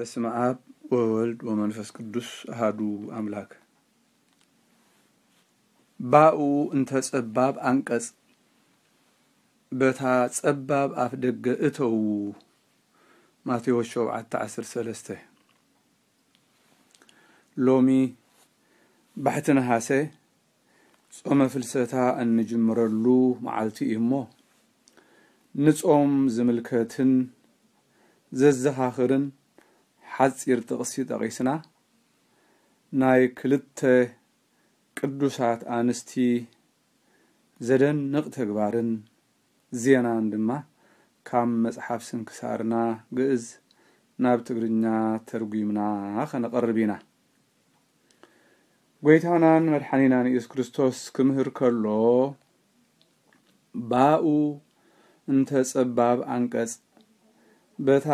በስመ አብ ወወልድ ወመንፈስ ቅዱስ አሃዱ አምላክ ባኡ እንተ ጸባብ አንቀጽ በታ ጸባብ አፍ ደገ እተው ማቴዎስ 7 13 ሎሚ ባሕቲ ነሓሴ ጾመ ፍልሰታ እንጅምረሉ መዓልቲ እዩ እሞ ንጾም ዝምልከትን ዘዘኻኽርን ሓፂር ጥቕሲ ጠቒስና ናይ ክልተ ቅዱሳት ኣንስቲ ዘደንቕ ተግባርን ዜናን ድማ ካብ መፅሓፍ ስንክሳርና ግእዝ ናብ ትግርኛ ተርጉምና ከነቐርብ ኢና ጎይታናን መድሓኒናን ኢየሱስ ክርስቶስ ክምህር ከሎ ባኡ እንተ ፀባብ ኣንቀጽ በታ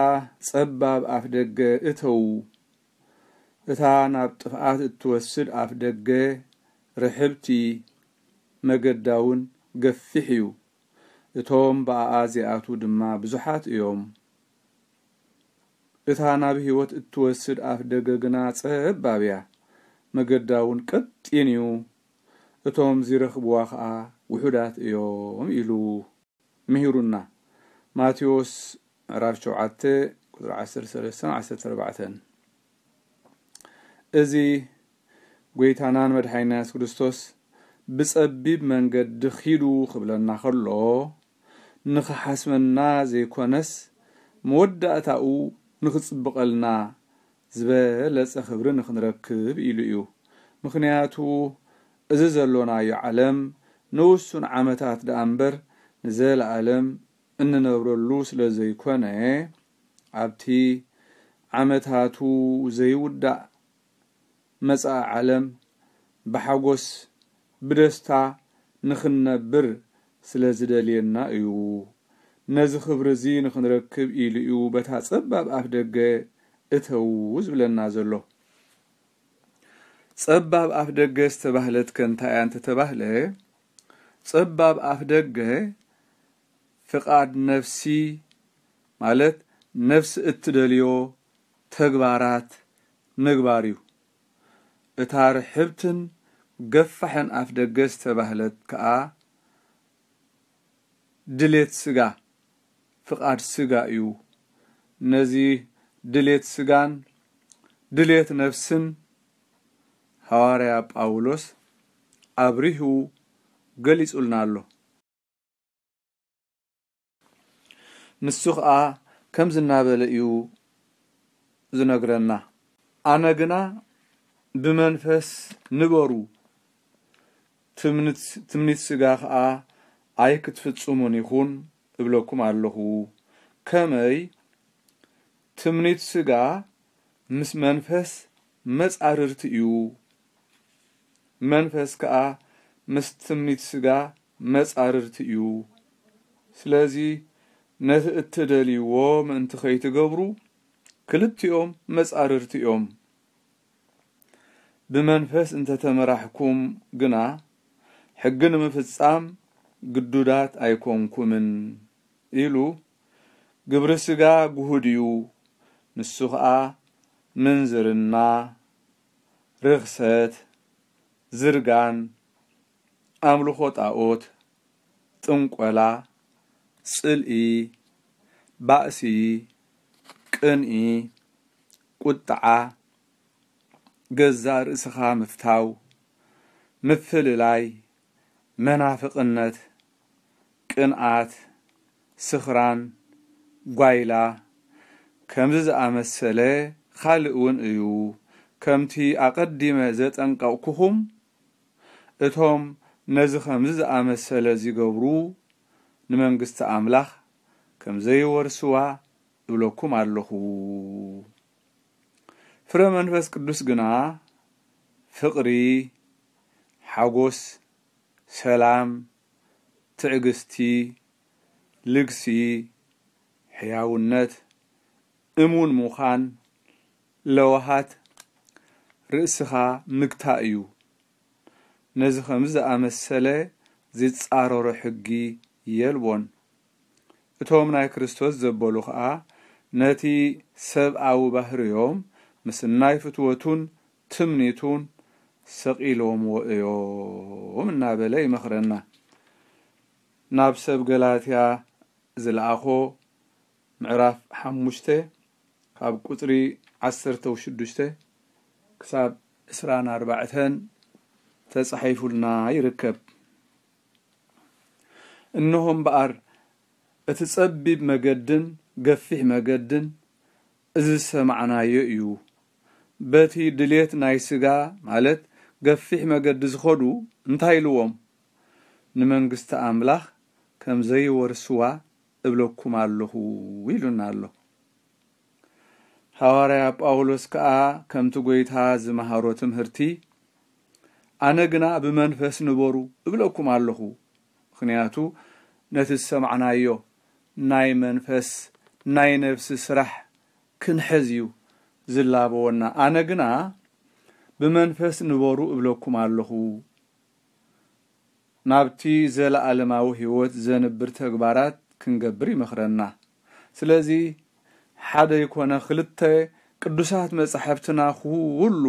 ጸባብ አፍደገ እተው እታ ናብ ጥፍኣት እትወስድ ደገ ርሕብቲ መገዳ እውን ገፊሕ እዩ እቶም ብኣኣ ዚኣቱ ድማ ብዙሓት እዮም እታ ናብ ህይወት እትወስድ ደገ ግና ጸባብ እያ መገዳ እውን ቀጢን እዩ እቶም ዝረኽብዋ ኸዓ ውሑዳት እዮም ኢሉ ምሂሩና ማቴዎስ 7:1314እዚ ጐይታናን መድሓይንት ክርስቶስ ብጸቢብ መንገዲ ኺዱ ኽብለና ኸሎ ንኽሓስበና ዘይኰነስ መወዳእታኡ ንኽጽብቐልና ዝበለጸ ኽብሪ ንኽንረክብ ኢሉ እዩ ምኽንያቱ እዚ ዘሎናዮ ዓለም ንውሱን ዓመታት ደኣ እምበር ንዘለኣለም እንነብረሉ ስለ ዘይኮነ ኣብቲ ዓመታቱ ዘይውዳእ መፃ ዓለም ብሓጎስ ብደስታ ንኽንነብር ስለ ዝደልየና እዩ ነዚ ክብሪ እዚ ንኽንረክብ ኢሉ እዩ በታ ፀባብ ኣፍ ደገ እተው ዝብለና ዘሎ ፀባብ ኣፍ ደገ ዝተባህለት ከ እንታይ እያ እንተተባህለ ፀባብ ኣፍ ደገ ፍቓድ ነፍሲ ማለት ነፍሲ እትደልዮ ተግባራት ምግባር እዩ እታ ርሕብትን ገፋሕን ኣፍ ደገ ዝተባህለት ከዓ ድሌት ስጋ ፍቓድ ስጋ እዩ ነዚ ድሌት ስጋን ድሌት ነፍስን ሃዋርያ ጳውሎስ ኣብሪሁ ገሊጹልና ኣሎ ንሱ ከዓ ከም ዝናበለ እዩ ዝነግረና ኣነ ግና ብመንፈስ ንበሩ ትምኒት ስጋ ከዓ ኣይክትፍፅሙን ይኹን እብለኩም ኣለኹ ከመይ ትምኒት ስጋ ምስ መንፈስ መጻርርቲ እዩ መንፈስ ከዓ ምስ ትምኒት ስጋ መጻርርቲ እዩ ስለዚ ነቲ እትደልይዎ ምእንቲ ኸይትገብሩ ክልቲኦም መጻርርቲ እዮም ብመንፈስ እንተ ተመራሕኩም ግና ሕጊ ንምፍጻም ግዱዳት ኣይኮንኩምን ኢሉ ግብሪ ስጋ ጉሁድ እዩ ንሱ ኸዓ ምንዝርና ርኽሰት ዝርጋን ኣምልኾ ጣኦት ጥንቈላ ጽልኢ ባእሲ ቅንኢ ቁጣዓ ገዛ ርእስኻ ምፍታው ምፍልላይ መናፍቕነት ቅንኣት ስኽራን ጓይላ ከምዚ ዝኣመሰለ ካልእ እውን እዩ ከምቲ ኣቐዲመ ዘጠንቀቕኩኹም እቶም ነዚ ከምዚ ዝኣመሰለ ዝገብሩ ንመንግስቲ ኣምላኽ ከም ዘይወርስዋ እብለኩም ኣለኹ ፍረ መንፈስ ቅዱስ ግና ፍቕሪ ሓጎስ ሰላም ትዕግስቲ ልግሲ ሕያውነት እሙን ምዃን ለውሃት ርእስኻ ምግታ እዩ ነዚ ከምዝኣመሰለ ዝፃረሮ ሕጊ የልቦን እቶም ናይ ክርስቶስ ዘበሉ ኸዓ ነቲ ሰብኣዊ ባህርዮም ምስ ናይ ፍትወቱን ትምኒቱን ሰቂሎምዎ እዮም እናበለ ይመኽረና ናብ ሰብ ገላትያ ዝለኣኾ ምዕራፍ ሓሙሽተ ካብ ቁፅሪ ዓሰርተ ውሽዱሽተ ክሳብ እስራን ኣርባዕተን ተጻሒፉልና ይርከብ እነሆም በአር እቲ ጸቢብ መገድን ገፊሕ መገድን እዚ ዝሰማዕናዮ እዩ በቲ ድሌት ናይ ስጋ ማለት ገፊሕ መገዲ ዝኸዱ እንታይ ኢልዎም ንመንግስቲ ኣምላኽ ከም ዘይወርስዋ እብለኩም ኣለኹ ኢሉና ኣሎ ሃዋርያ ጳውሎስ ከዓ ከምቲ ጐይታ ዝመሃሮ ትምህርቲ ኣነ ግና ብመንፈስ ንበሩ እብለኩም ኣለኹ ምክንያቱ ነቲ ዝሰማዕናዮ ናይ መንፈስ ናይ ነፍሲ ስራሕ ክንሕዝ እዩ ዝላበወና ኣነ ግና ብመንፈስ ንበሩ እብለኩም ኣለኹ ናብቲ ዘለኣለማዊ ህይወት ዘንብር ተግባራት ክንገብር ይመኽረና ስለዚ ሓደ ይኮነ ክልተ ቅዱሳት መጻሕፍትና ኩሉ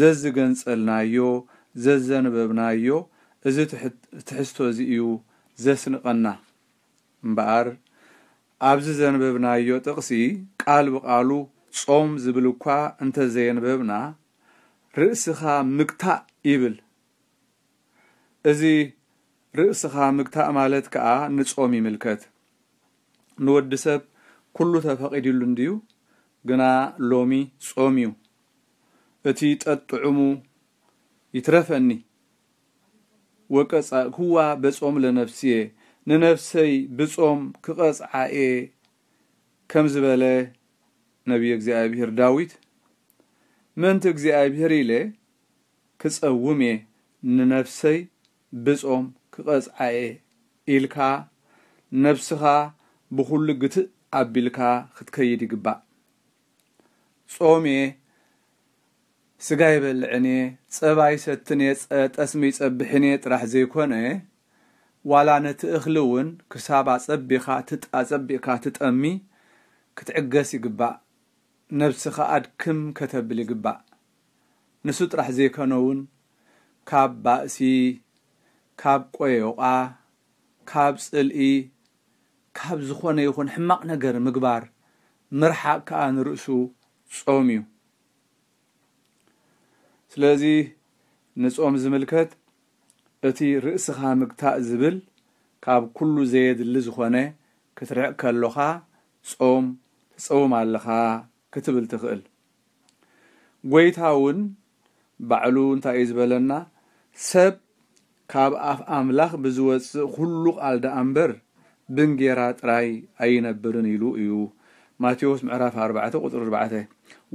ዘዝገንጸልናዮ ዘዘንበብናዮ እዚ ትሕዝቶ እዚ እዩ ዘስንቐና እምበኣር ኣብዚ ዘንበብናዮ ጥቕሲ ቃል ብቓሉ ጾም ዝብል እኳ እንተዘየንበብና ርእስኻ ምግታእ ይብል እዚ ርእስኻ ምግታእ ማለት ከዓ ንጾም ይምልከት ንወዲ ሰብ ኩሉ ተፈቒድሉ እንድዩ ግና ሎሚ ጾም እዩ እቲ ጠጥዑሙ ይትረፈኒ ክዋ በጾም ለነፍስየ ንነፍሰይ ብጾም ክቐፅዓ እየ ከም ዝበለ ነቢይ እግዚኣብሄር ዳዊት ምእንቲ እግዚኣብሄር ኢለ ክፀውም እየ ንነፍሰይ ብጾም ክቐፅዓ እየ ኢልካ ነፍስኻ ብኩሉ ግትእ ኣቢልካ ክትከይድ ይግባእ ጾም እየ ስጋ የበሊዕኔየ ፀባይ ሰትን ጠስሚ ጸቢሕኔየ ጥራሕ ዘይኮነ ዋላ ነቲ እኽሊ እውን ክሳባ ጸቢኻ ትጸቢእካ ትጠሚ ክትዕገስ ይግባእ ነፍሲኻ ኣድክም ከተብል ይግባእ ንሱ ጥራሕ ዘይኮነ ውን ካብ ባእሲ ካብ ቈዮቓ ካብ ጽልኢ ካብ ዝኾነ ይኹን ሕማቕ ነገር ምግባር ምርሓቅ ከዓ ንርእሱ ጾም እዩ ስለዚ ንጾም ዝምልከት እቲ ርእስኻ ምግታእ ዝብል ካብ ኩሉ ዘየድሊ ዝኾነ ክትርዕ ከሎኻ ጾም ትፀውም ኣለኻ ክትብል ትኽእል ጎይታ እውን ባዕሉ እንታይ እዩ ዝበለና ሰብ ካብ ኣፍ ኣምላኽ ብዝወፅእ ኩሉ ቓል ዳኣ እምበር ብንጌራ ጥራይ ኣይነብርን ኢሉ እዩ ማቴዎስ ምዕራፍ 4 ቁፅሪ 4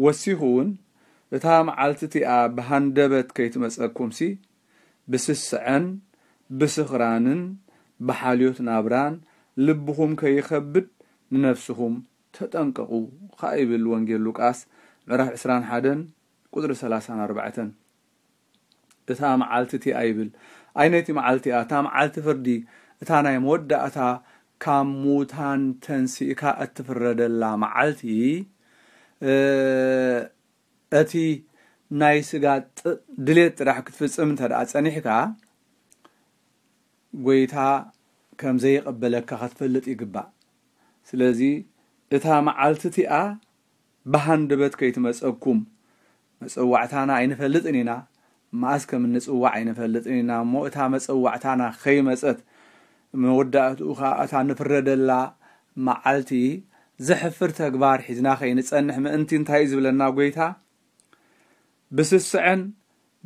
ወሲኹ እውን እታ መዓልቲ እቲኣ ብሃንደበት ከይትመፀኩም ሲ ብስስዐን ብስኽራንን ብሓልዮት ናብራን ልብኹም ከይኸብድ ንነፍስኹም ተጠንቀቑ ካ ይብል ወንጌል ሉቃስ ምዕራፍ 21 ቁፅሪ 34 እታ መዓልቲ እቲኣ ይብል ኣይነይቲ መዓልቲ እያ እታ መዓልቲ ፍርዲ እታ ናይ መወዳእታ ካብ ሙታን ተንስእካ እትፍረደላ መዓልቲ እቲ ናይ ስጋ ድሌት ጥራሕ ክትፍፅም እንተ ደኣ ፀኒሕካ ጎይታ ከም ዘይቐበለካ ክትፈልጥ ይግባእ ስለዚ እታ መዓልቲ እቲኣ ብሃንደበት ከይትመፀኩም መፀዋዕታና ኣይንፈልጥን ኢና ማኣስ ከም እንፅዋዕ ኣይንፈልጥን ኢና እሞ እታ መፀዋዕታና ከይመፀት መወዳእትኡ ከዓ እታ ንፍረደላ መዓልቲ ዘሕፍር ተግባር ሒዝና ከይንፀንሕ ምእንቲ እንታይ እዩ ዝብለና ጎይታ ብስስዕን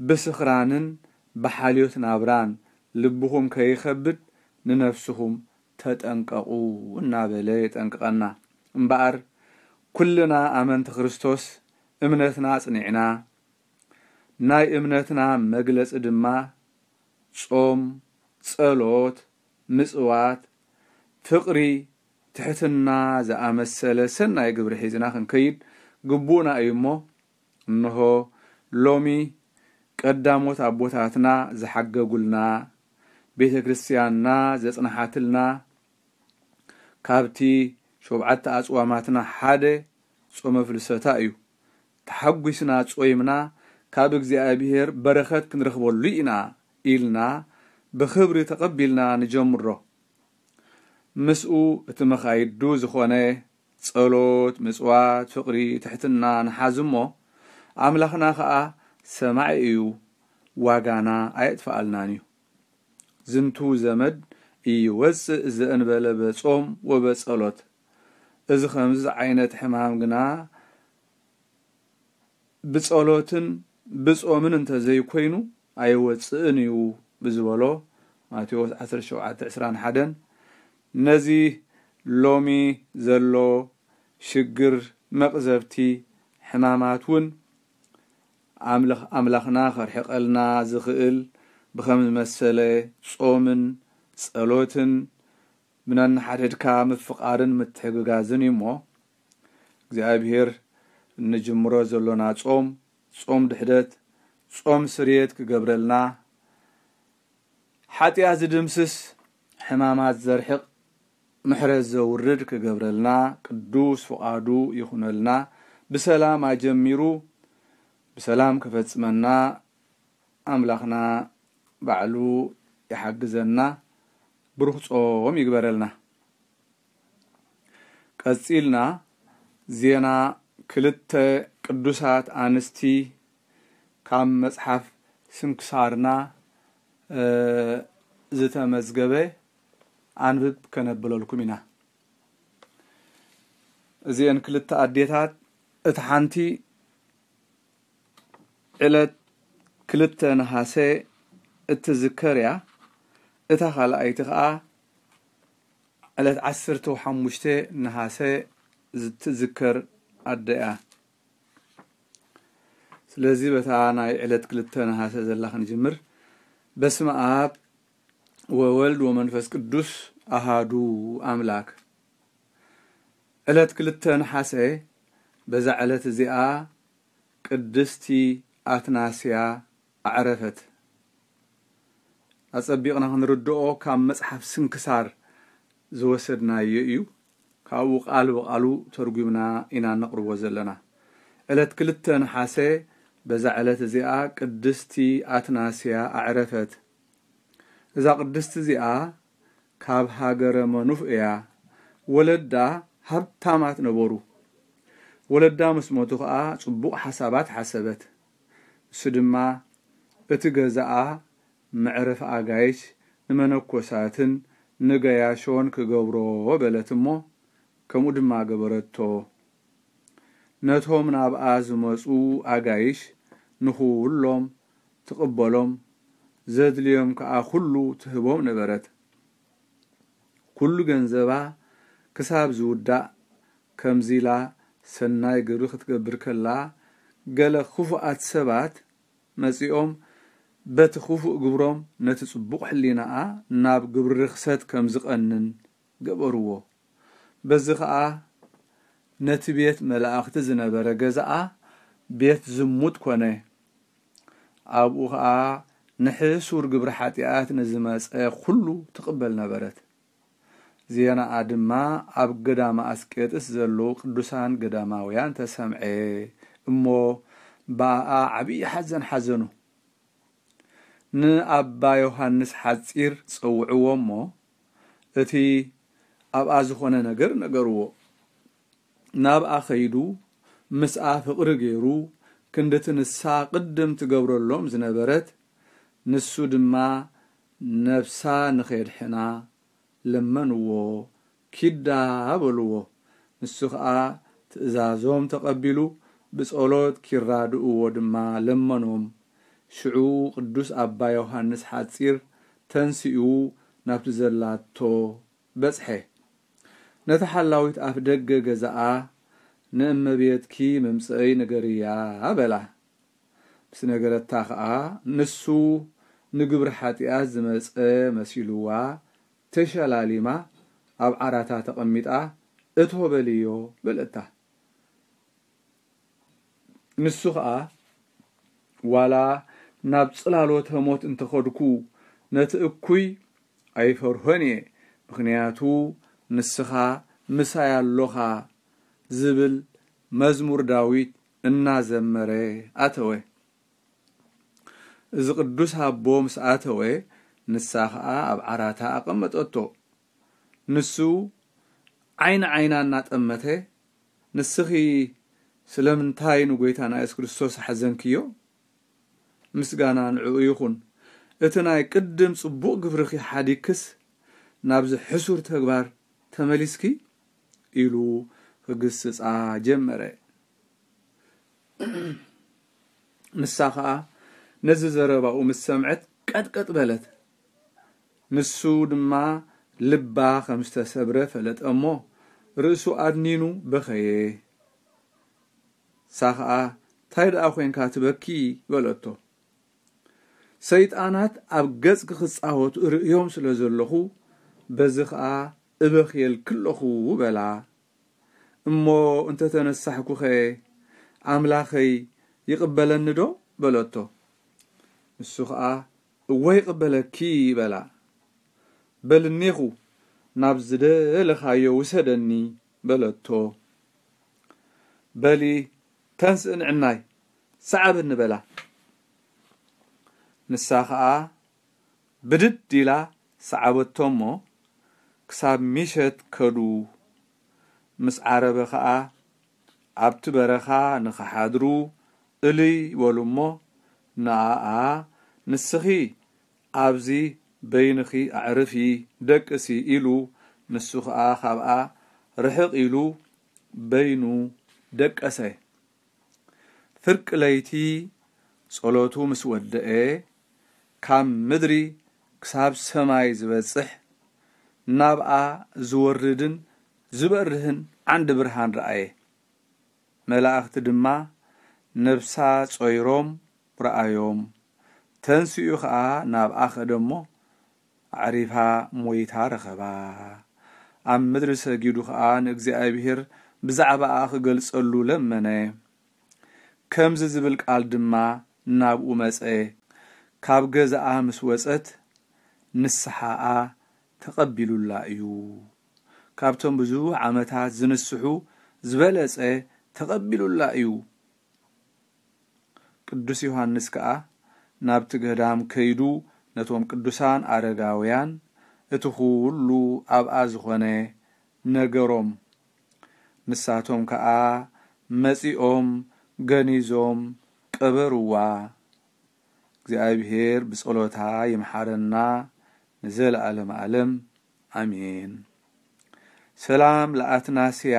ብስኽራንን ብሓልዮት ናብራን ልብኹም ከይከብድ ንነፍስኹም ተጠንቀቁ እናበለ የጠንቅቐና እምበኣር ኩልና ኣመንቲ ክርስቶስ እምነትና ጽኒዕና ናይ እምነትና መግለጺ ድማ ጾም ጸሎት ምጽዋት ፍቕሪ ትሕትና ዝኣመሰለ ሰናይ ግብሪ ሒዝና ክንከይድ ግቡእና እዩ እሞ እንሆ ሎሚ ቀዳሞት ኣቦታትና ዝሓገጉልና ቤተ ክርስትያንና ዘፅናሓትልና ካብቲ ሸውዓተ ኣፅዋማትና ሓደ ፆመ ፍልሰታ እዩ ተሓጒስና ፆይምና ካብ እግዚኣብሄር በረኸት ክንረኽበሉ ኢና ኢልና ብክብሪ ተቐቢልና ንጀምሮ ምስኡ እቲ መኻይዱ ዝኾነ ጸሎት ምጽዋት ፍቕሪ ትሕትና ንሓዝሞ ኣምላኽና ከዓ ሰማዕ እዩ ዋጋና ኣየጥፍኣልናን እዩ ዝንቱ ዘመድ እይወፅእ ዘእንበለ በጾም ወበጸሎት እዚ ከምዚ ዓይነት ሕማም ግና ብጸሎትን ብጾምን ዘይኮይኑ ኣይወፅእን እዩ ብዝበሎ ማቴዎስ 1721 ነዚ ሎሚ ዘሎ ሽግር መቕዘብቲ ሕማማት እውን ኣምላኽና ከርሕቐልና ዝኽእል ብኸም ዝመሰለ ጾምን ጸሎትን ምናናሓደድካ ምፍቓርን ምትሕግጋዝን እዩ እሞ እግዚኣብሄር እንጅምሮ ዘሎና ጾም ጾም ድሕደት ጾም ስርየት ክገብረልና ሓጢኣት ዝድምስስ ሕማማት ዘርሕቕ ምሕረት ዘውርድ ክገብረልና ቅዱስ ፍቓዱ ይኹነልና ብሰላም ኣጀሚሩ ብሰላም ክፈፅመና ኣምላኽና ባዕሉ ይሓግዘና ብሩህ ፆም ይግበረልና ቀፂልና ዜና ክልተ ቅዱሳት ኣንስቲ ካብ መፅሓፍ ስንክሳርና ዝተመዝገበ ኣንብብ ከነብለልኩም ኢና እዚአን ክልተ ኣዴታት እቲ ሓንቲ ዕለት ክልተ ነሓሴ እትዝከር እያ እታ ካልኣይቲ ከዓ ዕለት ዓሰርተ ወሓሙሽተ ነሓሴ ዝትዝከር ኣደ እያ ስለዚ በታ ናይ ዕለት ክልተ ነሓሰ ዘላ ክንጅምር በስመ ኣብ ወወልድ ወመንፈስ ቅዱስ ኣሃዱ ኣምላክ ዕለት ክልተ ነሓሰ በዛ ዕለት እዚኣ ቅድስቲ ኣትናስያ ኣዕረፈት ኣጸቢቕና ክንርድኦ ካብ መፅሓፍ ስንክሳር ዝወሰድናዮ እዩ ካብኡ ቃል ብቓሉ ተርጉምና ኢና ነቕርቦ ዘለና ዕለት ክልተ ንሓሰ በዛ ዕለት እዚኣ ቅድስቲ ኣትናስያ ኣዕረፈት እዛ ቅድስቲ እዚኣ ካብ ሃገረ መኑፍ እያ ወለዳ ሃብታማት ነበሩ ወለዳ ምስ ሞቱ ከዓ ጽቡቕ ሓሳባት ሓሰበት ንሱ ድማ እቲ ገዛኣ ምዕርፍ ኣጋይሽ ንመነኮሳትን ንገያሾን ክገብሮ በለት እሞ ከምኡ ድማ ገበረቶ ነቶም ናብኣ ዝመፁ ኣጋይሽ ንኽውሎም ትቕበሎም ዘድልዮም ከዓ ኩሉ ትህቦም ነበረት ኩሉ ገንዘባ ክሳብ ዝውዳእ ከምዚ ኢላ ሰናይ ግብሪ ክትገብር ከላ ገለ ክፉኣት ሰባት መፂኦም በቲ ክፉእ ግብሮም ነቲ ጽቡቕ ሕሊናኣ ናብ ግብሪ ርክሰት ከም ዝቐንን ገበርዎ በዚ ከዓ ነቲ ቤት መላእኽቲ ዝነበረ ገዛኣ ቤት ዝሙጥ ኮነ ኣብኡ ከዓ ንሕሱር ግብሪ ሓጢኣት ንዝመፀ ኩሉ ትቕበል ነበረት ዜናኣ ድማ ኣብ ገዳማ ኣስቄጥስ ዘለዉ ቅዱሳን ገዳማውያን ተሰምዐ እሞ ባኣ ዓብዪ ሓዘን ሓዘኑ ንኣባ ዮሃንስ ሓፂር ፀውዕዎ እሞ እቲ ኣብኣ ዝኾነ ነገር ነገርዎ ናብኣ ኸይዱ ምስኣ ፍቕሪ ገይሩ ክንዲቲ ንሳ ቅድም ትገብረሎም ዝነበረት ንሱ ድማ ነብሳ ንኸድሕና ለመንዎ ኪዳ በልዎ ንሱ ከዓ ትእዛዞም ተቐቢሉ ብጸሎት ኪራድእዎ ድማ ለመኖም ሽዑ ቅዱስ ኣባ ዮሃንስ ሓጺር ተንስኡ ናብቲ ዘላቶ በጽሐ ነቲ ሓላዊት ኣፍ ደገ ገዛኣ ንእመቤትኪ መምጽአይ ነገርያ በላ ምስ ነገረታ ኸዓ ንሱ ንግብሪ ሓጢኣት ዝመጸ መሲልዋ ተሸላሊማ ኣብ ዓራታ ተቐሚጣ እቶ በልዮ በልእታ ንሱ ከዓ ዋላ ናብ ጽላሎተ ሞት እንተኸድኩ ነቲ እኩይ ኣይፈርሆን እየ ምክንያቱ ንስኻ ምሳይ ኣሎኻ ዝብል መዝሙር ዳዊት እናዘመረ ኣተወ እዚ ቅዱስ ኣቦ ምስ ኣተወ ንሳ ከዓ ኣብ ዓራታ ኣቐመጠቶ ንሱ ዓይኒ ዓይና እናጠመተ ንስኺ ስለምንታይ ናይ የሱስ ክርስቶስ ሓዘንክዮ ምስጋና ንዕኡ ይኹን እቲ ናይ ቅድም ጽቡቕ ግብርኺ ሓዲክስ ናብዚ ሕሱር ተግባር ተመሊስኪ ኢሉ ክግስጻ ጀመረ ንሳ ኸዓ ነዚ ዘረባኡ ምስ ሰምዐት ቀጥቀጥ በለት ንሱ ድማ ልባ ከም ዝተሰብረ ፈለጠ እሞ ርእሱ ኣድኒኑ በኸየ ሳኸዓ እንታይ ደኣ ኮንካ ትበኪ በለቶ ሰይጣናት ኣብ ገጽ ክኽጻወቱ ርእዮም ስለ ዘለኹ በዚ ኸዓ እበኽየል ክለኹ በላ እሞ እንተ ተነሳሕኩ ኸ ኣምላኸይ ይቕበለኒ ዶ በለቶ ንሱ ኸዓ እወ ይቕበለኪ በላ በልኒኹ ናብ ዝደለኻዮ ውሰደኒ በለቶ በሊ ተንስእ ንዕናይ ሰዕብ እንበላ ንሳ ኸዓ ብድድዲላ ሰዕበቶሞ ክሳብ ሚሸት ከዱ ምስ ዓረበ ኸዓ ኣብቲ በረኻ ንኸሓድሩ እሉይ በሉ እሞ ንኣኣ ንስኺ ኣብዚ በይንኺ ኣዕርፊ ደቅሲ ኢሉ ንሱ ከዓ ካብኣ ርሕቕ ኢሉ በይኑ ደቀሰ ፍርቅ ለይቲ ጸሎቱ ምስ ወድአ ካብ ምድሪ ክሳብ ሰማይ ዝበጽሕ ናብኣ ዝወርድን ዝበርህን ዓንዲ ብርሃን ረአየ መላእኽቲ ድማ ነብሳ ጾይሮም ረአዮም ተንስኡ ኸዓ ናብኣ እሞ ኣዕሪፋ ሞይታ ረኸባ ኣብ ምድሪ ሰጊዱ ኸዓ ንእግዚኣብሔር ብዛዕባኣ ኽገልጸሉ ለመነ ከምዚ ዝብል ቃል ድማ ናብኡ መፀ ካብ ገዛኣ ምስ ወፀት ንስሓኣ ተቐቢሉላ እዩ ካብቶም ብዙ ዓመታት ዝንስሑ ዝበለፀ ተቐቢሉላ እዩ ቅዱስ ዮሃንስ ከዓ ናብቲ ገዳም ከይዱ ነቶም ቅዱሳን ኣረጋውያን እቲ ኩሉ ኣብኣ ዝኾነ ነገሮም ንሳቶም ከዓ መፂኦም ገኒዞም ቀበርዋ እግዚአብሔር ብጸሎታ ይምሓረና ንዘለኣለም ኣለም ኣሜን ሰላም ለኣትናስያ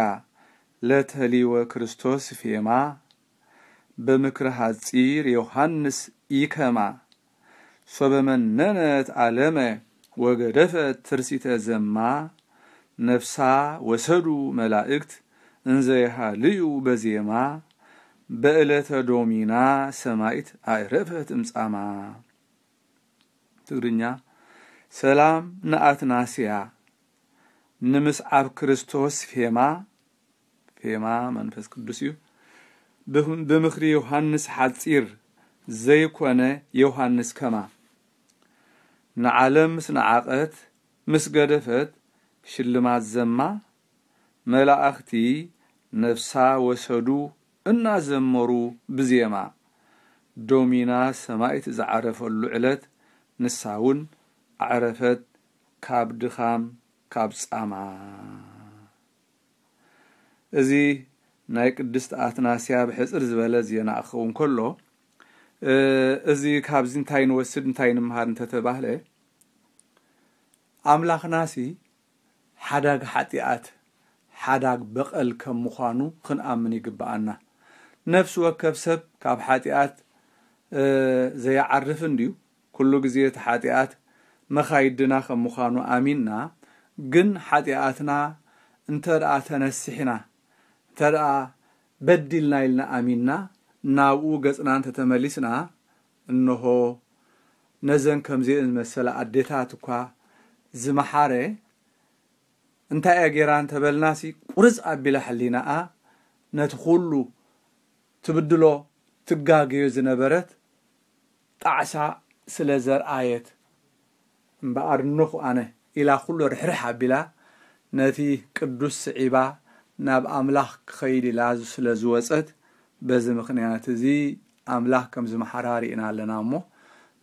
ለተሊወ ክርስቶስ ፌማ ብምክሪ ሓፂር ዮሃንስ ኢከማ ሶበመነነት ኣለመ ወገደፈት ትርሲተ ዘማ ነፍሳ ወሰዱ መላእክት እንዘይሃልዩ በዜማ በእለተ ዶሚና ሰማይት አይረፈት እምጻማ ትግርኛ ሰላም ንምስ ኣብ ክርስቶስ ፌማ ፌማ መንፈስ ቅዱስ እዩ ብምኽሪ ዮሃንስ ሓፂር ዘይኮነ ዮሃንስ ከማ ንዓለም ምስ ነዓቐት ምስ ገደፈት ሽልማት ዘማ መላእኽቲ ነፍሳ ወሰዱ እና ዘመሩ ብዜማ ዶሚና ሰማይት ዝዓረፈሉ ዕለት ንሳ እውን ኣዕረፈት ካብ ድኻም ካብ ጻማ እዚ ናይ ቅድስቲ ኣትናስያ ብሕፅር ዝበለ ዜና ክኸውን ከሎ እዚ ካብዚ እንታይ ንወስድ እንታይ ንምሃር እንተተባህለ ኣምላኽናሲ ሓዳግ ሓጢኣት ሓዳግ በቐል ከም ምዃኑ ክንኣምን ይግብኣና ነፍሲ ወከብ ሰብ ካብ ሓጢኣት ዘይዓርፍን ድዩ ኩሉ ግዜ እቲ ሓጢኣት መኻይድና ከም ምዃኑ ኣሚንና ግን ሓጢኣትና እንተ ደኣ ተነሲሕና እንተ ደኣ በዲልና ኢልና ኣሚንና ናብኡ ገፅና እንተተመሊስና እንሆ ነዘን ከምዚአን ዝመሰለ ኣዴታት እኳ ዝመሓረ እንታይ እያ ጌይራ እንተበልናሲ ቁርፅ ኣቢላ ሕሊናኣ ነቲ ኩሉ ትብድሎ ትጋግዮ ዝነበረት ጣዕሳ ስለ ዘርኣየት እምበኣር ንኹ ኣነ ኢላ ኩሎ ርሕርሕ ኣቢላ ነቲ ቅዱስ ስዒባ ናብ ኣምላኽ ክከይድ ኢላዙ ስለዝወፀት በዚ ምክንያት እዚ ኣምላኽ ከምዚመሓራርእና ኣለና እሞ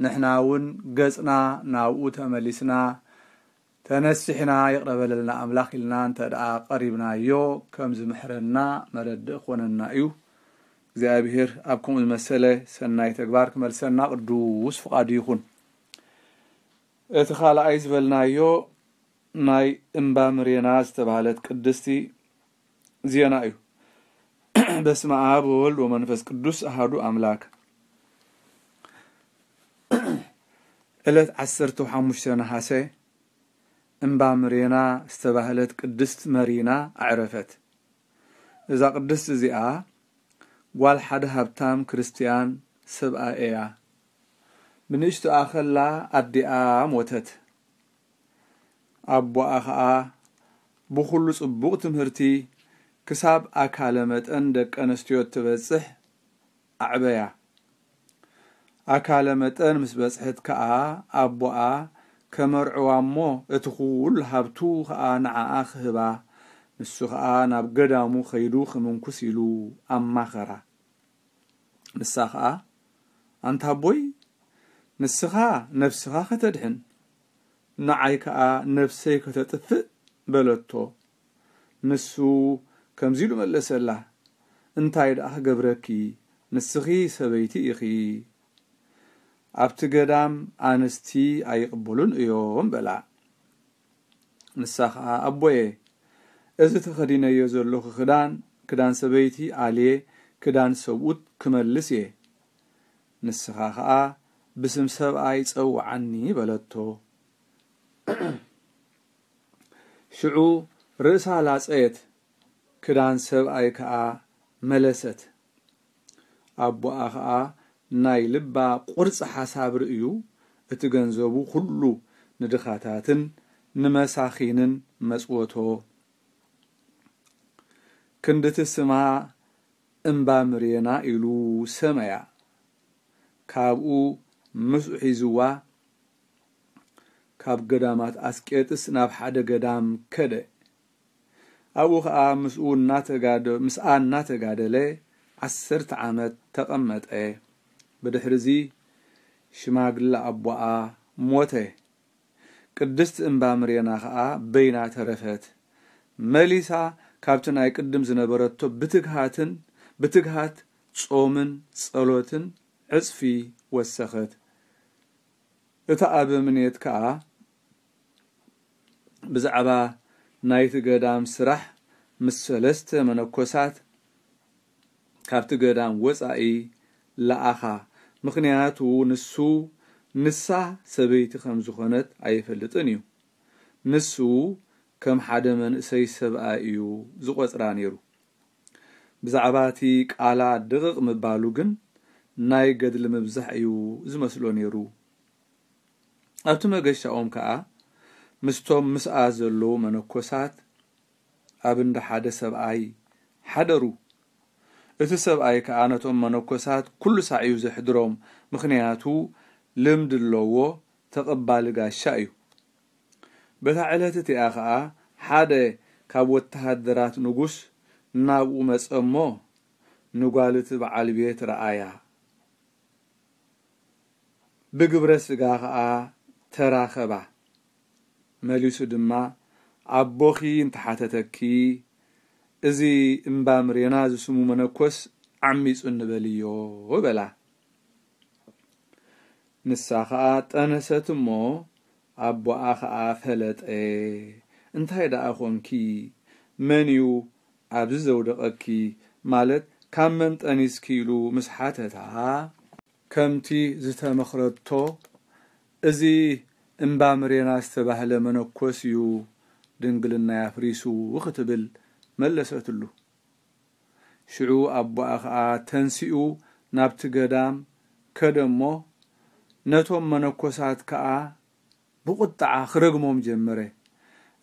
ንሕና እውን ገፅና ናብኡ ተመሊስና ተነሲሕና የቅረበለለና ኣምላኽ ኢልና እንተኣ ቀሪብናዮ ከምዝምሕረና መረዲእ ክኮነና እዩ እግዚኣብሔር ኣብ ከምኡ ዝመሰለ ሰናይ ተግባር ክመልሰና ቅዱስ ፍቓዱ ይኹን እቲ ካልኣይ ዝበልናዮ ናይ እምባ ምሬና ዝተባሃለት ቅድስቲ ዜና እዩ በስመ ኣብ ወወልድ ወመንፈስ ቅዱስ ኣሃዱ ኣምላክ ዕለት ዓሰርተ ሓሙሽተ ነሓሰ እምባ ምሬና ዝተባህለት ቅድስት መሪና ኣዕረፈት እዛ ቅድስቲ እዚኣ ጓልሓደ ሃብታም ክርስትያን ሰብኣ እያ ብንእሽቶኣ ኸላ ኣዴኣ ሞተት ኣቦኣ ኸዓ ብዅሉ ጽቡቕ ትምህርቲ ክሳብ ኣካለ መጠን ደቂ ኣንስትዮ እትበጽሕ ኣዕበያ ኣካለ መጠን ምስ በጽሕት ከዓ ኣ ቦኣ ከመርዕዋእሞ እቲ ኩውል ሃብቱ ኸዓ ንዓኣ ክህባ ንሱ ኸዓ ናብ ገዳሙ ኸይዱ ክምንኵስ ኢሉ ኣማኸራ مساخا أنت أبوي نسخا نفسها ختدحن نعيكا نفسي كتتفئ بلدتو نسو كمزيلو ملس الله انتايد أخبركي نسخي سبيتي إخي أبتقدام آنستي أي قبولون إيوهم بلا نسخا أبوي إذا تخدين يوزر لوخ خدان كدان سبيتي آليه ክዳን ሰብኡት ክመልስ እየ ንስኻ ኸዓ ብስም ሰብኣይ ፀውዓኒ በለቶ ሽዑ ርእሳ ላፀየት ክዳን ሰብኣይ ከዓ መለሰት ኣቦኣ ከዓ ናይ ልባ ቁርፂ ሓሳብ ርእዩ እቲ ገንዘቡ ኩሉ ንድኻታትን ንመሳኺንን መፅወቶ ክንዲቲ እምባ እምባምርየና ኢሉ ሰመያ ካብኡ ምስኡ ሒዝዋ ካብ ገዳማት ኣስቄጥስ ናብ ሓደ ገዳም ከደ ኣብኡ ከዓ ምስኣ እናተጋደለ ዓሰርተ ዓመት ተቐመጠ ብድሕሪዚ ሽማግላ ኣቦኣ ሞተ ቅድስቲ እምባ ምርና ከዓ በይና ተረፈት መሊሳ ካብቲ ናይ ቅድም ዝነበረቶ ብትግሃትን ብትግሃት ጾምን ፀሎትን ዕፅፊ ወሰኸት እቲ ኣበምነት ከዓ ብዛዕባ ናይቲ ገዳም ስራሕ ምስ ሰለስተ መነኮሳት ካብቲ ገዳም ወፃኢ ላኣኻ ምክንያትኡ ንሱ ንሳ ሰበይቲ ከም ዝኾነት ኣይፈልጥን እዩ ንሱ ከም ሓደ መንእሰይ ሰብኣ እዩ ዝቆፅራ ነይሩ ብዛዕባ እቲ ቃላ ድቕቕ ምባሉ ግን ናይ ገድሊ ምብዛሕ እዩ ዝመስሎ ነይሩ ኣብቲ መገሻኦም ከዓ ምስቶም ምስኣ ዘለዉ መነኮሳት ኣብ እንዳ ሓደ ሰብኣይ ሓደሩ እቲ ሰብኣይ ከዓ ነቶም መነኮሳት ኩሉ ሳዕዩ ዘሕድሮም ምክንያቱ ልምድ ኣለዎ ተቐባሊ ጋሻ እዩ በታ ዕለት እቲኣ ከዓ ሓደ ካብ ወተሃደራት ንጉስ ናብኡ መፀ እሞ ንጓልቲ በዓል ቤት ረኣያ ብግብረ ስጋ ከዓ ተራኸባ መሊሱ ድማ ኣቦኺ እንተሓተተኪ እዚ እምባ ምሬና ዝስሙ መነኮስ ዓሚፁ ዮ በላ ንሳ ከዓ ጠነሰት እሞ ኣቦኣ ከዓ ፈለጠ እንታይ ደኣ ኾንኪ መን እዩ ኣብዚ ዘውደቐኪ ማለት ካብ መምጠኒ ስኪኢሉ ምስ ሓተታ ከምቲ ዝተመኽረቶ እዚ እምባ ምሬና ዝተባህለ መነኮስ እዩ ድንግልና ያፍሪሱ ክትብል መለሰትሉ ሽዑ ኣቦኣ ኸዓ ተንሲኡ ናብቲ ገዳም ከደሞ ነቶም መነኮሳት ከዓ ብቁጣዓ ክረግሞም ጀመረ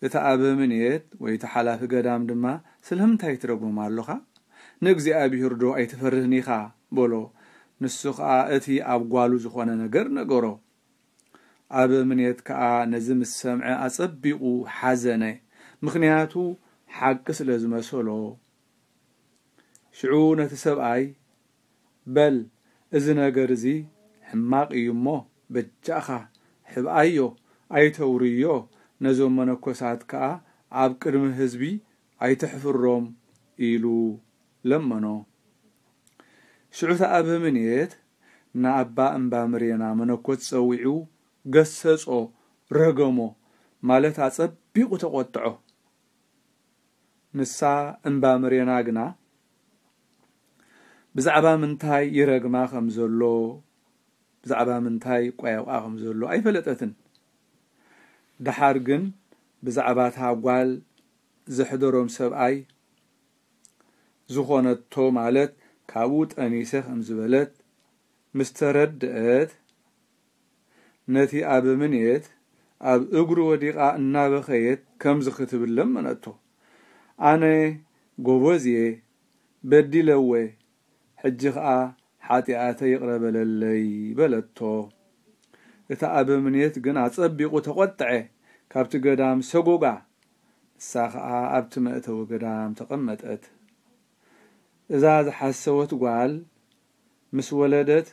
እቲ ኣብ ምንኤት ወይ ቲ ሓላፊ ገዳም ድማ ስለምንታይ ትረጉም ኣሎኻ ንእግዚኣብሄር ዶ ኣይትፈርህኒ ኢኻ በሎ ንሱ ከዓ እቲ ኣብ ጓሉ ዝኾነ ነገር ነገሮ ኣብ ምንት ከዓ ነዚ ምስ ሰምዐ ኣፀቢቑ ሓዘነ ምክንያቱ ሓቂ ስለ ዝመሰሎ ሽዑ ነቲ ሰብኣይ በል እዚ ነገር እዚ ሕማቕ እዩ እሞ በጃእኻ ሕብኣዮ ኣይተውርዮ ነዞም መነኮሳት ከዓ ኣብ ቅድሚ ህዝቢ ኣይትሕፍሮም ኢሉ ለመኖ ሽዑታ ኣብ ህምንት ንኣባ እምባ ምርየና መነኮት ፀዊዑ ገሰጾ ረገሞ ማለት ኣፀቢቑ ተቆጥዖ ንሳ እምባ ምርየና ግና ብዛዕባ ምንታይ ይረግማ ከም ዘሎ ብዛዕባ ምንታይ ቋየብኣ ከም ዘሎ ኣይፈለጠትን ድሓር ግን ብዛዕባ እታ ጓል ዘሕደሮም ሰብኣይ ዝኾነቶ ማለት ካብኡ ጠኒሰ ከም ዝበለት ተረድአት ነቲ ኣብ ምንየት ኣብ እግሪ ወዲቓ እናበኸየት ከምዚ ክትብለም መነቶ ኣነ ጎበዝየ በዲለወ ሕጂ ከዓ ሓጢኣተ ይቕረበለለይ በለቶ እቲ ኣብ እምኔት ግን ኣፀቢቑ ተቆጥዐ ካብቲ ገዳም ሰጎጋ ንሳ ከዓ ኣብቲ መእተዊ ገዳም ተቐመጠት እዛ ዝሓሰወት ጓል ምስ ወለደት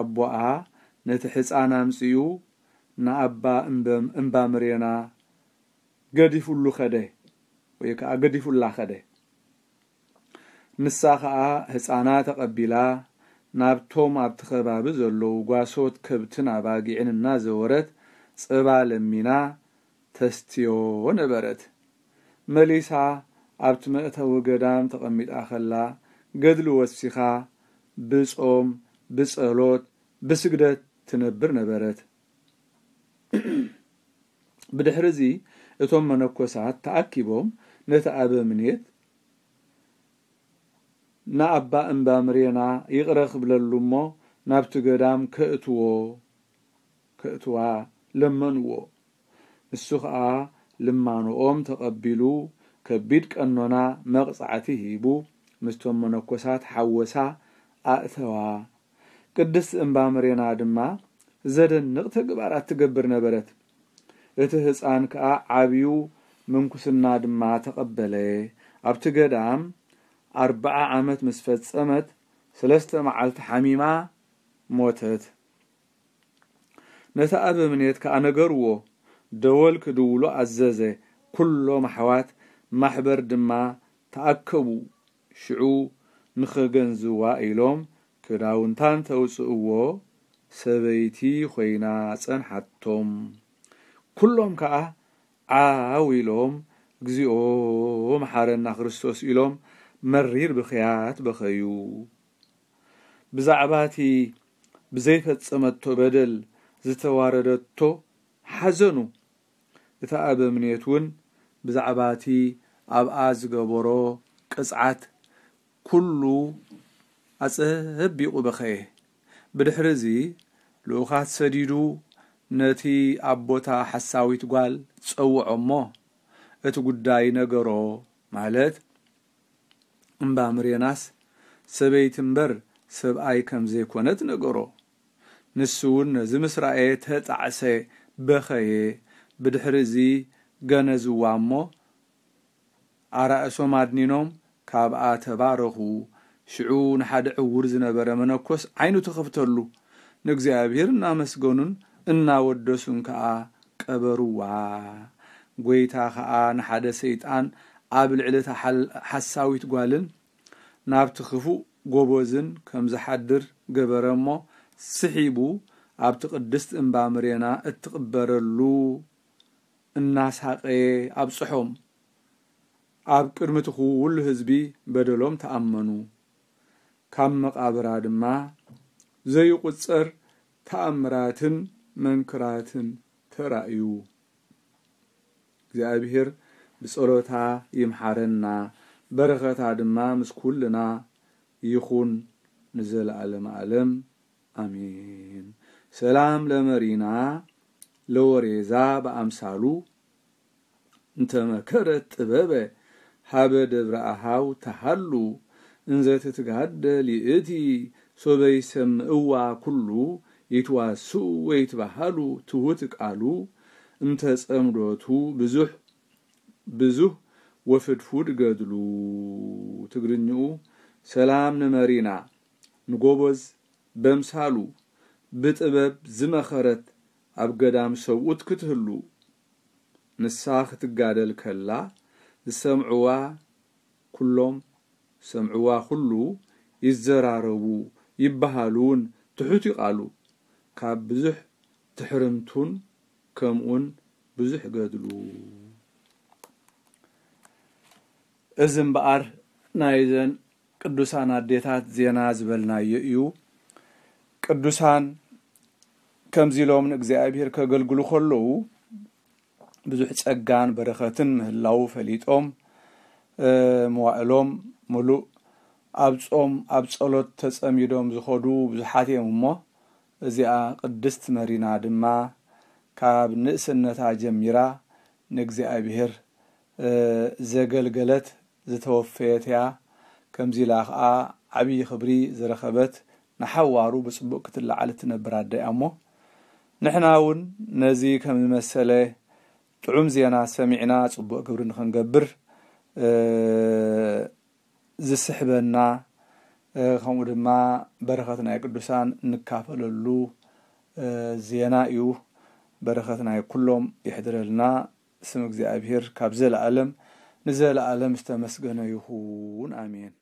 ኣቦኣ ነቲ ሕፃን ኣምፅኡ ንኣባ እምባ ምርና ገዲፉሉ ኸደ ወይ ከዓ ገዲፉላ ኸደ ንሳ ከዓ ህፃና ተቐቢላ ናብቶም ኣብቲ ከባቢ ዘለዉ ጓሶት ከብትን ኣባጊዕን እናዘወረት ጽባ ለሚና ተስትዮ ነበረት መሊሳ ኣብቲ መእተዊ ገዳም ተቐሚጣ ኸላ ገድሊ ወሲኻ ብጾም ብጸሎት ብስግደት ትነብር ነበረት ብድሕሪ እዚ እቶም መነኮሳት ተኣኪቦም ነቲ ኣበ ምንት ንኣባ እምባ ምሬና ክብለሉ እሞ ናብቲ ገዳም ክእትዎ ክእትዋ ለመንዎ ንሱ ከዓ ልማንኦም ተቐቢሉ ከቢድ ቀኖና መቕፃዕቲ ሂቡ ምስቶም መነኮሳት ሓወሳ ኣእተዋ ቅድስቲ እምባ ምሬና ድማ ዘደንቕ ተግባራት ትገብር ነበረት እቲ ህፃን ከዓ ዓብዩ ምንኩስና ድማ ተቐበለ ኣብቲ ገዳም ኣርብዓ ዓመት ምስ ፈፀመት ሰለስተ መዓልቲ ሓሚማ ሞተት ነቲ ኣብ እምኔት ከዓ ነገርዎ ደወል ክድውሎ ኣዘዘ ኩሎም ኣሕዋት ማሕበር ድማ ተኣከቡ ሽዑ ንኽገንዝዋ ኢሎም ክዳውንታን ተውፅእዎ ሰበይቲ ኮይና ፀንሓቶም ኩሎም ከዓ ዓው ኢሎም እግዚኦ መሓረና ክርስቶስ ኢሎም መሪር ብኽያት በኸዩ ብዛዕባ እቲ ብዘይፈጸመቶ በደል ዝተዋረደቶ ሓዘኑ እቲ ኣብ እምኔት እውን ብዛዕባ እቲ ኣብኣ ዝገበሮ ቅጽዓት ኵሉ ኣጸቢቑ በኸየ ብድሕሪ እዚ ልኡኻት ሰዲዱ ነቲ ኣብ ቦታ ሓሳዊት ጓል ጸውዖ እሞ እቲ ጉዳይ ነገሮ ማለት ሰበይት ሰበይትምበር ሰብኣይ ከም ዘይኮነት ነገሮ ንሱ እውን ነዚ ምስራኤ ተጣዕሰ በኸየ ብድሕሪ እዚ ገነዝዋ እሞ ኣራእሶም ኣድኒኖም ካብኣ ተባረኹ ሽዑ ንሓደ ዕውር ዝነበረ መነኮስ ዓይኑ ተኸፍተሉ ንእግዚኣብሄር እናመስገኑን እናወደሱን ከዓ ቀበርዋ ጐይታ ከዓ ንሓደ ሰይጣን ኣብ ልዕሊ እታ ሓሳዊት ጓልን ናብቲ ክፉእ ጎበዝን ከም ዝሓድር ገበረ እሞ ስሒቡ ኣብቲ ቅድስቲ እምባ ምርና እትቕበረሉ እናሳቀየ ኣብ ፅሖም ኣብ ቅድሚ እቲ ህዝቢ በደሎም ተኣመኑ ካብ መቓብራ ድማ ዘይቁፅር ተኣምራትን መንክራትን ተራእዩ እግዚኣብሄር ብጸሎታ ይምሓረና በረኸታ ድማ ምስ ኩልና ይኹን ንዘለኣለም ኣለም ኣሚን ሰላም ለመሪና ለወሬዛ ብኣምሳሉ እንተመከረት ጥበበ ሃበ ደብረ ኣሃው ተሃሉ እንዘተትጋደል ይእቲ ሶበይ ሰምእዋ ኩሉ ይትዋስኡ ወይትባሃሉ ትውት ቃሉ እንተፀምዶቱ ብዙሕ ብዙህ ወፍድፉድ ገድሉ ትግርኝኡ ሰላም ንመሪና ንጎበዝ በምሳሉ ብጥበብ ዝመኸረት ኣብ ገዳም ሰውኡት ክትህሉ ንሳ ክትጋደል ከላ ዝሰምዕዋ ኩሎም ሰምዕዋ ኩሉ ይዘራረቡ ይበሃሉ እውን ትሑት ይቓሉ ካብ ብዙሕ ትሕርምቱን ከምኡን ብዙሕ ገድሉ እዝም በአር ናይዘን ቅዱሳን ኣዴታት ዜና ዝበልናዮ እዩ ቅዱሳን ከምዚ ኢሎም ንእግዚኣብሄር ከገልግሉ ከለዉ ብዙሕ ፀጋን በረኸትን ምህላው ፈሊጦም መዋእሎም ሙሉእ ኣብ ፆም ኣብ ፀሎት ተፀሚዶም ዝኸዱ ብዙሓት እዮም እሞ እዚኣ ቅድስቲ መሪና ድማ ካብ ንእስነታ ጀሚራ ንእግዚኣብሄር ዘገልገለት ዝተወፈየትያ ከምዚ ኢላ ከዓ ዓብይ ክብሪ ዝረኸበት ንሓዋሩ ብፅቡቅ ክትላዓሊ እትነብራ ደ ያ እሞ ንሕና እውን ነዚ ከም ዝመሰለ ጥዑም ዜና ሰሚዕና ፅቡቅ ክብሪ ንክንገብር ዝስሕበና ከምኡ ድማ በረኸት ናይ ቅዱሳን ንካፈለሉ ዜና እዩ በረኸት ናይ ኩሎም ይሕድረልና ስም እግዚኣብሄር ካብ ዘለኣለም ንዘለኣለም ዝተመስገነ ይኹን ኣሜን